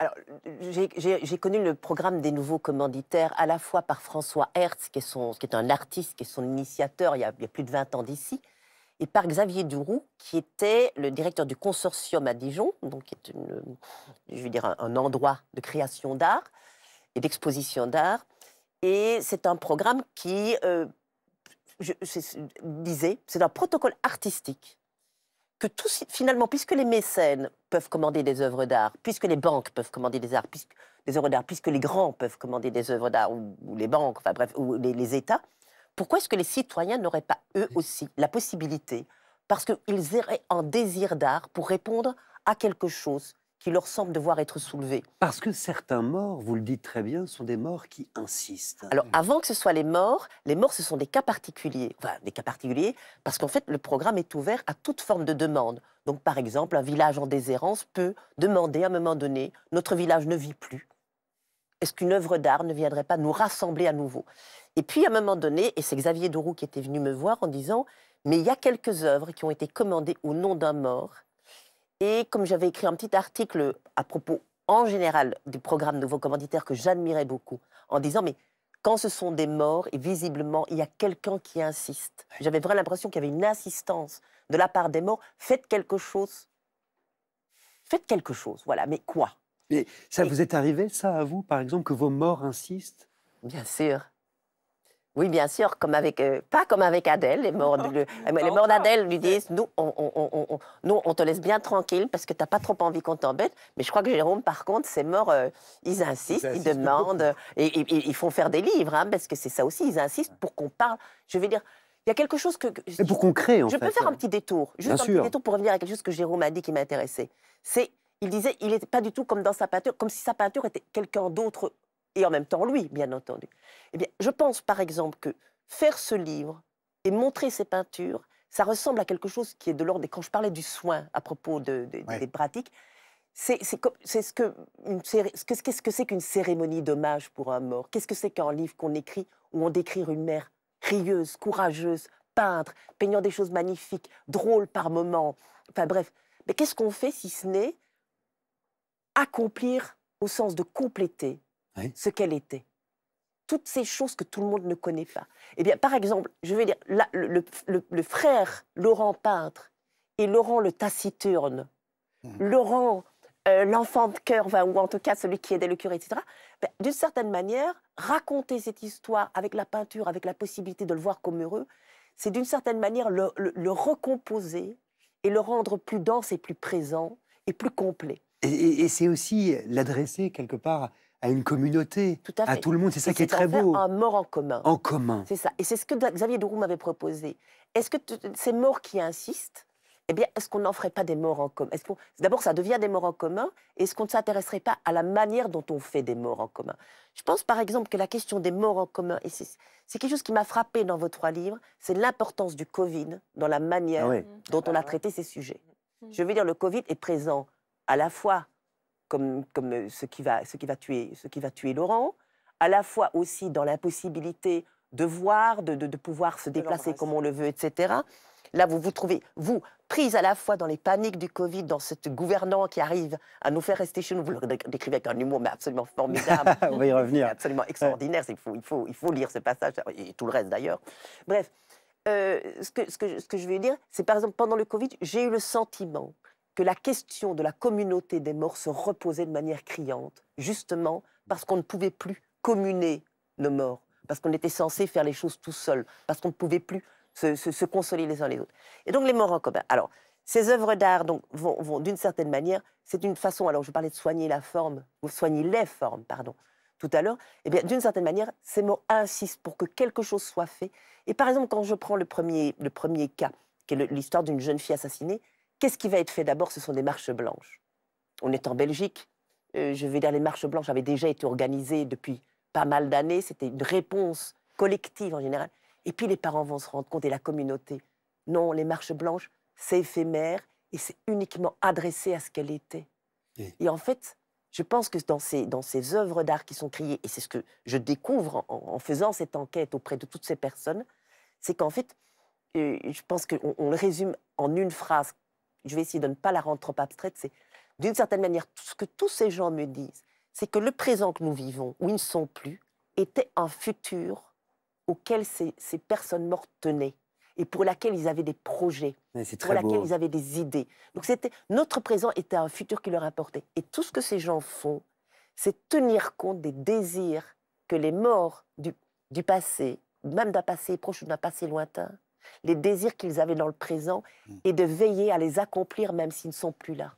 Alors, j'ai connu le programme des nouveaux commanditaires à la fois par François Hertz, qui est, un artiste, qui est son initiateur il y a, plus de 20 ans d'ici, et par Xavier Duroux, qui était le directeur du consortium à Dijon, donc qui est je veux dire, un, endroit de création d'art et d'exposition d'art. Et c'est un programme qui, euh, je, disais, c'est un protocole artistique que tout, finalement, puisque les mécènes peuvent commander des œuvres d'art, puisque les banques peuvent commander des, arts, des œuvres d'art, puisque les grands peuvent commander des œuvres d'art, ou, les banques, enfin bref, ou les, États, pourquoi est-ce que les citoyens n'auraient pas, eux aussi, la possibilité, parce qu'ils auraient en désir d'art pour répondre à quelque chose qui leur semble devoir être soulevés. Parce que certains morts, vous le dites très bien, sont des morts qui insistent. Alors avant que ce soit les morts, les morts ce sont des cas particuliers. Enfin, des cas particuliers parce qu'en fait le programme est ouvert à toute forme de demande. Donc par exemple, un village en déshérence peut demander à un moment donné, notre village ne vit plus. Est-ce qu'une œuvre d'art ne viendrait pas nous rassembler à nouveau Et puis à un moment donné, et c'est Xavier Dourou qui était venu me voir en disant, mais il y a quelques œuvres qui ont été commandées au nom d'un mort et comme j'avais écrit un petit article à propos en général du programme vos commanditaires que j'admirais beaucoup, en disant mais quand ce sont des morts, et visiblement il y a quelqu'un qui insiste. J'avais vraiment l'impression qu'il y avait une insistance de la part des morts. Faites quelque chose. Faites quelque chose, voilà. Mais quoi Mais ça vous est arrivé, ça, à vous, par exemple, que vos morts insistent Bien sûr. Oui, bien sûr, comme avec, euh, pas comme avec Adèle. Les morts, oh, les morts d'Adèle lui disent nous on, on, te laisse bien tranquille parce que tu n'as pas trop envie qu'on t'embête. Mais je crois que Jérôme, par contre, c'est morts, euh, ils, insistent, ils, demandent, euh, et, ils font faire des livres, hein, parce que c'est ça aussi, ils insistent pour qu'on parle. Je veux dire, il y a quelque chose que. et pour qu'on crée, en je fait. Je peux faire un petit détour, juste un petit détour pour revenir à quelque chose que Jérôme a dit qui m'intéressait. C'est. Il disait, il n'était pas du tout comme dans sa peinture, comme si sa peinture était quelqu'un d'autre et en même temps lui, bien entendu. Eh bien, je pense par exemple que faire ce livre et montrer ses peintures, ça ressemble à quelque chose qui est de l'ordre. Et quand je parlais du soin à propos des pratiques, c'est ce que qu'est-ce que c'est qu'une cérémonie d'hommage pour un mort Qu'est-ce que c'est qu'un livre qu'on écrit où on décrit une mère rieuse, courageuse, peintre, peignant des choses magnifiques, drôles par moments. Enfin bref, mais qu'est-ce qu'on fait si ce n'est accomplir au sens de compléter ce qu'elle était. Toutes ces choses que tout le monde ne connaît pas. Eh bien, par exemple, je veux dire, le, frère Laurent Peintre et Laurent le taciturne, hmm. Laurent euh, l'enfant de cœur, ou en tout cas celui qui aidait le curé, etc., ben, d'une certaine manière, raconter cette histoire avec la peinture, avec la possibilité de le voir comme heureux, c'est d'une certaine manière le, recomposer et le rendre plus dense et plus présent et plus complet. et c'est aussi l'adresser quelque part à une communauté, à, tout le monde. C'est ça qui est, très beau. Un mort en commun. En commun. C'est ça. Et c'est ce que Xavier Dourou m'avait proposé. Est-ce que ces morts qui insistent, eh bien, est-ce qu'on n'en ferait pas des morts en commun D'abord, ça devient des morts en commun. Et Est-ce qu'on ne s'intéresserait pas à la manière dont on fait des morts en commun Je pense, par exemple, que la question des morts en commun, c'est quelque chose qui m'a frappé dans vos trois livres, c'est l'importance du Covid dans la manière ah mmh, dont on a traité ces sujets. Mmh. Je veux dire, le Covid est présent à la fois comme, euh, ce, qui va, ce, qui va tuer, ce qui va tuer Laurent, à la fois aussi dans l'impossibilité de voir, de, pouvoir se déplacer comme on le veut, etc. Là, vous vous trouvez, vous, prise à la fois dans les paniques du Covid, dans cette gouvernant qui arrive à nous faire rester chez nous. Vous le décrivez avec un humour mais absolument formidable. On va y revenir. Absolument extraordinaire. Il faut, lire ce passage et tout le reste d'ailleurs. Bref, euh, ce, que, ce que je veux dire, c'est par exemple pendant le Covid, j'ai eu le sentiment que la question de la communauté des morts se reposait de manière criante, justement parce qu'on ne pouvait plus communer nos morts, parce qu'on était censé faire les choses tout seul, parce qu'on ne pouvait plus se, consoler les uns les autres. Et donc les morts en commun. Alors, ces œuvres d'art vont, d'une certaine manière, c'est une façon, alors je parlais de soigner la forme, ou soigner les formes, pardon, tout à l'heure, et eh bien, d'une certaine manière, ces morts insistent pour que quelque chose soit fait. Et par exemple, quand je prends le premier cas, qui est l'histoire d'une jeune fille assassinée, Qu'est-ce qui va être fait d'abord Ce sont des marches blanches. On est en Belgique. Euh, je vais dire, les marches blanches avaient déjà été organisées depuis pas mal d'années. C'était une réponse collective en général. Et puis les parents vont se rendre compte et la communauté. Non, les marches blanches, c'est éphémère et c'est uniquement adressé à ce qu'elle était. Et en fait, je pense que dans ces, dans ces œuvres d'art qui sont criées et c'est ce que je découvre en, faisant cette enquête auprès de toutes ces personnes, c'est qu'en fait, euh, je pense qu'on le résume en une phrase je vais essayer de ne pas la rendre trop abstraite, c'est d'une certaine manière, tout ce que tous ces gens me disent, c'est que le présent que nous vivons, où ils ne sont plus, était un futur auquel ces, personnes mortes tenaient et pour laquelle ils avaient des projets, pour laquelle ils avaient des idées. Donc notre présent était un futur qui leur apportait. Et tout ce que ces gens font, c'est tenir compte des désirs que les morts du passé, même d'un passé proche ou d'un passé lointain, les désirs qu'ils avaient dans le présent mmh. et de veiller à les accomplir même s'ils ne sont plus là.